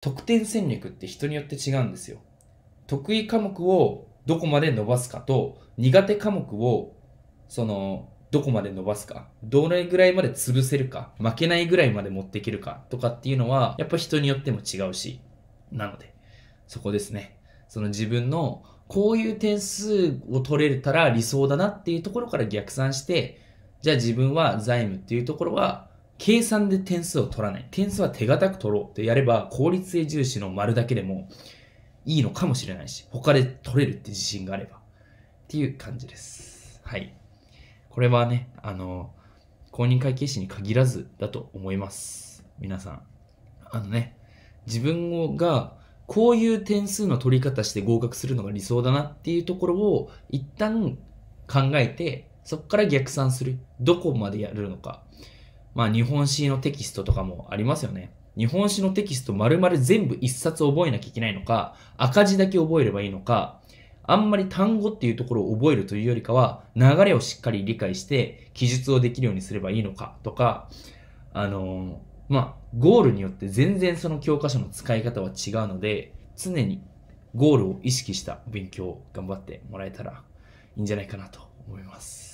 得点戦略って人によって違うんですよ。得意科目をどこまで伸ばすかと、苦手科目を、その、どこまで伸ばすか、どれぐらいまで潰せるか、負けないぐらいまで持っていけるかとかっていうのは、やっぱ人によっても違うし、なので、そこですね。その自分の、こういう点数を取れたら理想だなっていうところから逆算して、じゃあ自分は財務っていうところは計算で点数を取らない。点数は手堅く取ろうってやれば、効率性重視の丸だけでもいいのかもしれないし、他で取れるって自信があれば。っていう感じです。はい。これはね、あの、公認会計士に限らずだと思います。皆さん。あのね、自分がこういう点数の取り方して合格するのが理想だなっていうところを一旦考えて、そこから逆算する。どこまでやるのか。まあ日本史のテキストとかもありますよね。日本史のテキスト丸々全部一冊覚えなきゃいけないのか、赤字だけ覚えればいいのか、あんまり単語っていうところを覚えるというよりかは、流れをしっかり理解して、記述をできるようにすればいいのかとか、あのー、まあ、ゴールによって全然その教科書の使い方は違うので、常にゴールを意識した勉強を頑張ってもらえたらいいんじゃないかなと思います。